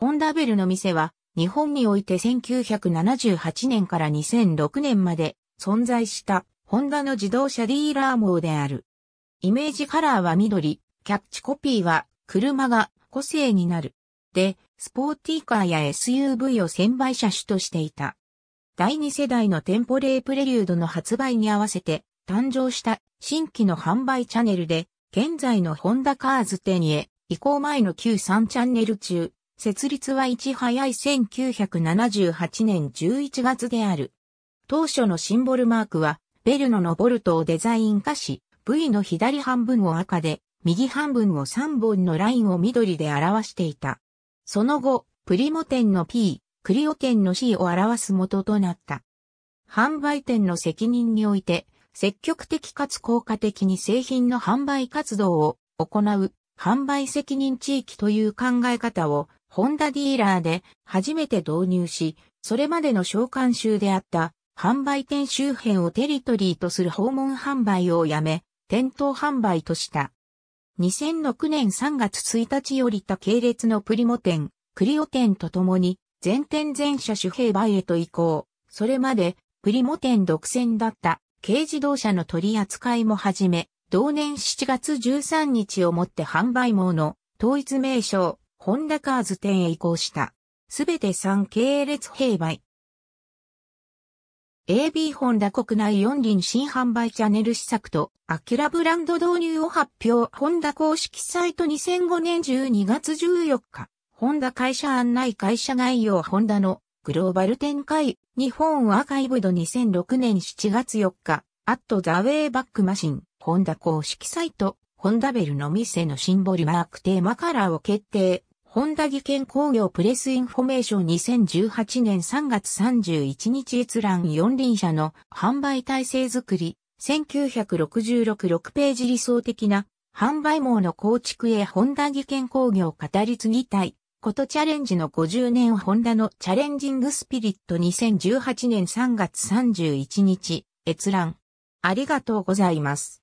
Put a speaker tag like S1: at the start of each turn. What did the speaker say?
S1: ホンダベルの店は、日本において1978年から2006年まで存在したホンダの自動車ディーラー網である。イメージカラーは緑、キャッチコピーは車が個性になる。で、スポーティーカーや SUV を専売車種としていた。第2世代のテンポレープレリュードの発売に合わせて誕生した新規の販売チャンネルで、現在のホンダカーズ店へ移行前の旧3チャンネル中、設立はいち早い1978年11月である。当初のシンボルマークは、ベルノのボルトをデザイン化し、V の左半分を赤で、右半分を3本のラインを緑で表していた。その後、プリモ店の P、クリオ店の C を表す元となった。販売店の責任において、積極的かつ効果的に製品の販売活動を行う販売責任地域という考え方をホンダディーラーで初めて導入し、それまでの召喚集であった販売店周辺をテリトリーとする訪問販売をやめ、店頭販売とした。2006年3月1日よりた系列のプリモ店、クリオ店とともに、全店全社主兵売へと移行。それまで、プリモ店独占だった軽自動車の取り扱いも始め、同年7月13日をもって販売網の統一名称、ホンダカーズ店へ移行した。すべて3系列併売。AB ホンダ国内4輪新販売チャンネル施策と、アキュラブランド導入を発表。ホンダ公式サイト2005年12月14日、ホンダ会社案内会社概要ホンダのグローバル展開、日本アーカイブド2006年7月4日、アットザウェイバックマシン、ホンダ公式サイト、ホンダベルの店のシンボルマークテーマカラーを決定。本田技研工業プレスインフォメーション2018年3月31日閲覧四輪車の販売体制づくり、19666ページ理想的な販売網の構築へ本田技研工業語り継ぎたい。ことチャレンジの50年ホンダのチャレンジングスピリット2018年3月31日閲覧。ありがとうございます。